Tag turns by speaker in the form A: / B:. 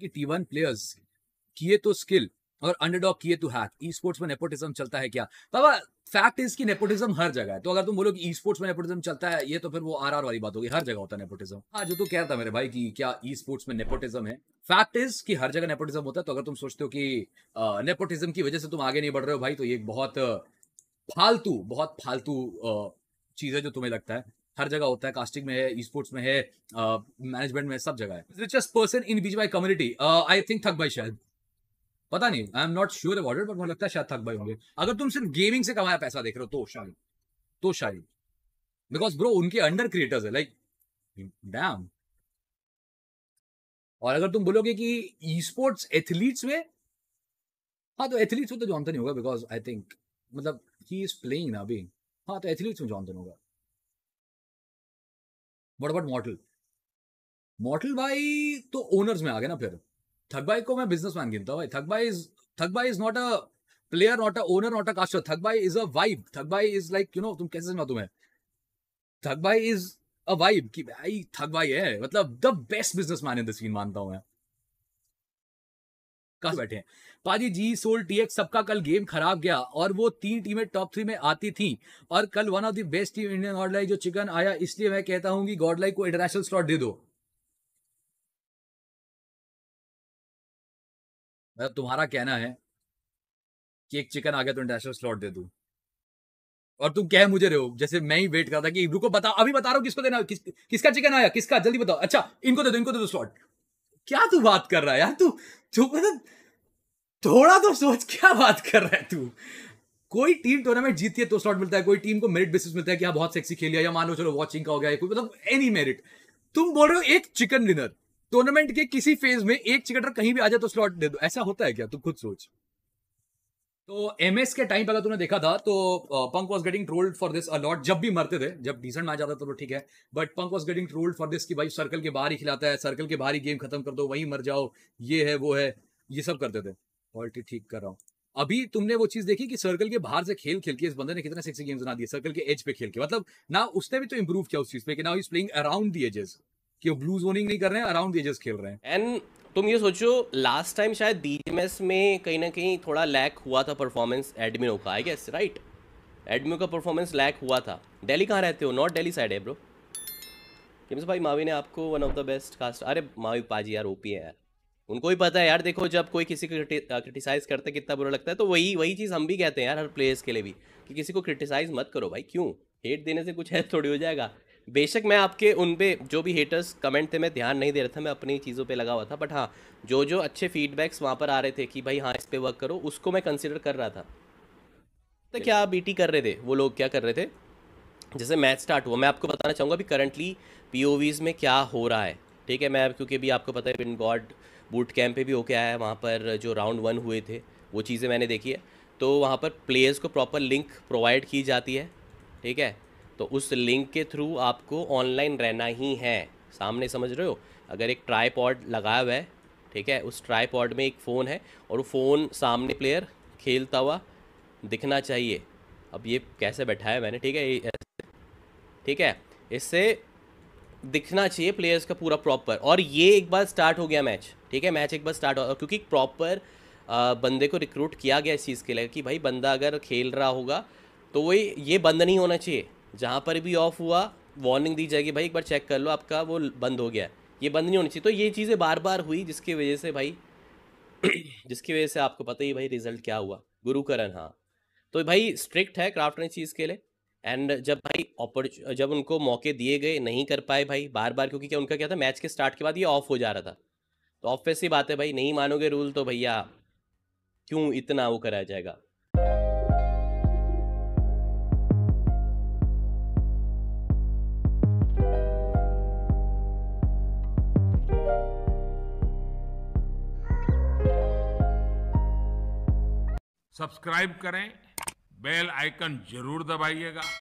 A: कि T one players किए तो स्किल और अंडरडॉग किए तो हैक ई स्पोर्ट्स में नेपोटिज्म चलता है क्या बाबा फैक्ट इज कि नेपोटिज्म हर जगह है तो अगर तुम बोलो कि ई स्पोर्ट्स में नेपोटिज्म चलता है ये तो फिर वो आरआर वाली बात होगी हर जगह होता है नेपोटिज्म हाँ जो तो कह रहा था मेरे भाई कि क्या ई स्पोर्ट्स में नेपोटिज्म है फैक्ट इज कि हर जगह नेपोटिज्म होता है तो अगर तुम सोचते हो कि नेपोटिज्म की वजह से तुम आगे नहीं बढ़ रहे हो भाई तो ये बहुत फालतू बहुत फालतू चीज है जो तुम्हें लगता है हर जगह होता है कास्टिंग में है स्पोर्ट्स में है मैनेजमेंट में सब जगह है रिचेस्ट पर्सन इन बीच by community I think Thug भाई शायद पता नहीं I am not sure about it but मुझे लगता है शायद थक भाई होंगे अगर तुम सिर्फ गेमिंग से कमाया पैसा देख रहे हो तो शायद तो शायद बिकॉज ब्रो उनके अंडर क्रिएटर्स है लाइक डैम और अगर तुम बोलोगे कि ई स्पोर्ट्स एथलीट्स में हाँ तो एथलीट्स में तो जॉनसन ही होगा बिकॉज आई थिंक मतलब ही इज प्लेइंग ना अभी हाँ तो एथलीट्स में जॉनसन होगा वट अबाउट मॉटल मॉटल भाई तो ओनर्स में आ गए ना फिर थक भाई को मैं बिजनेस मैन गिनता हूँ भाई थक भाई इज थक भाई is not a player not a owner not a caster Thug भाई इज अ वाइब थक भाई इज लाइक यू नो तुम कैसे समझा तुम्हें थक भाई इज अ वाइब कि भाई थक भाई है मतलब the best business man in दिन मानता हूँ मैं कहाँ बैठे हैं पाजी जी सोल टी एक्स सबका कल गेम खराब गया और वो तीन टीमें टॉप थ्री में आती थी और कल one of the best team Indian Godlike जो चिकन आया इसलिए मैं कहता हूँ कि गॉडलाई को इंटरनेशनल स्लॉट दे दो मतलब तुम्हारा कहना है कि एक चिकन आ गया तो इंटरनेशनल स्लॉट दे दू और तुम कह मुझे रहे हो जैसे मैं ही वेट करता कि रुको बता अभी बता रहा हूं किसको देना किस, किसका चिकन आया किसका जल्दी बताओ अच्छा इनको दे दो इनको दे दो स्लॉट क्या तू बात कर रहा है यार तू जो मतलब थोड़ा तो सोच क्या बात कर रहा है तू कोई टीम टूर्नामेंट जीती है तो स्लॉट मिलता है कोई टीम को मेरिट बेसिस मिलता है कि हाँ बहुत सेक्सी खेलिया या मान लो चलो वॉचिंग का हो गया कोई मतलब एनी मेरिट तुम बोल रहे हो एक चिकन डिनर टूर्नामेंट के किसी फेज में एक चिकेटर कहीं भी आ जाए तो स्लॉट दे दो ऐसा होता है क्या तुम खुद सोच तो एम के टाइम पहले तूने देखा था तो Punk was getting trolled for this a lot जब भी मरते थे जब डिसेंट मैच आता था तो ठीक है but Punk was getting trolled for this कि भाई सर्कल के बाहर ही खिलाता है सर्कल के बाहर ही गेम खत्म कर दो वहीं मर जाओ ये है वो है ये सब करते थे क्वालिटी ठीक कर रहा हूँ अभी तुमने वो चीज देखी कि सर्कल के बाहर से खेल खेल के इस बंदे ने कितने सिक्स गेम्स बना दिए सर्कल के एज पे खेल के मतलब ना उसने भी तो इम्प्रूव किया उस चीज पे कि now is playing around the
B: edges कि वो ब्लू जोनिंग नहीं कर रहे हैं अराउंड द एजेस खेल रहे हैं एंड तुम ये सोचो लास्ट टाइम शायद डीएमएस में कहीं ना कहीं थोड़ा लैक हुआ था परफॉर्मेंस एडमिनो का आई गेस राइट एडमिनो का परफॉर्मेंस लैक हुआ था दिल्ली कहाँ रहते हो नॉट दिल्ली साइड है ब्रो किम्स भाई मावी ने आपको one of the best cast अरे मावी पाजी यार ओपी है यार उनको भी पता है यार देखो जब कोई किसी को क्रिटिसाइज करता है कितना बुरा लगता है तो वही वही चीज़ हम भी कहते हैं यार हर प्लेयर्स के लिए भी कि किसी को क्रिटिसाइज मत करो भाई क्यों हेट देने से कुछ है थोड़ी हो जाएगा बेशक मैं आपके उन पर जो भी हेटर्स कमेंट थे मैं ध्यान नहीं दे रहा था मैं अपनी चीज़ों पे लगा हुआ था बट हाँ जो जो अच्छे फीडबैक्स वहाँ पर आ रहे थे कि भाई हाँ इस पर वर्क करो उसको मैं कंसिडर कर रहा था तो क्या बी कर रहे थे वो लोग क्या कर रहे थे जैसे मैच स्टार्ट हुआ मैं आपको बताना चाहूँगा अभी करंटली पी में क्या हो रहा है ठीक है मैं क्योंकि अभी आपको पता है बिन गॉड बूट कैंप पे भी होके आया है वहाँ पर जो राउंड वन हुए थे वो चीज़ें मैंने देखी है तो वहाँ पर प्लेयर्स को प्रॉपर लिंक प्रोवाइड की जाती है ठीक है तो उस लिंक के थ्रू आपको ऑनलाइन रहना ही है सामने समझ रहे हो अगर एक ट्राईपॉड लगाया हुआ है ठीक है उस ट्राईपॉड में एक फ़ोन है और वो फ़ोन सामने प्लेयर खेलता हुआ दिखना चाहिए अब ये कैसे बैठाया मैंने ठीक है ठीक है इससे दिखना चाहिए प्लेयर्स का पूरा प्रॉपर और ये एक बार स्टार्ट हो गया मैच ठीक है मैच एक बार स्टार्ट हो क्योंकि प्रॉपर बंदे को रिक्रूट किया गया इस चीज़ के लिए कि भाई बंदा अगर खेल रहा होगा तो वही ये बंद नहीं होना चाहिए जहाँ पर भी ऑफ हुआ वार्निंग दी जाएगी भाई एक बार चेक कर लो आपका वो बंद हो गया ये बंद नहीं होनी चाहिए तो ये चीज़ें बार बार हुई जिसकी वजह से भाई जिसकी वजह से आपको पता ही भाई रिजल्ट क्या हुआ गुरुकरण हाँ तो भाई स्ट्रिक्ट है क्राफ्ट ने चीज़ के लिए एंड जब भाई जब उनको मौके दिए गए नहीं कर पाए भाई बार बार क्योंकि क्या उनका क्या था मैच के स्टार्ट के बाद ये ऑफ हो जा रहा था तो ऑफिस ही बात है भाई नहीं मानोगे रूल तो भैया क्यों इतना वो कराया जाएगा
A: सब्सक्राइब करें बेल आइकन जरूर दबाइएगा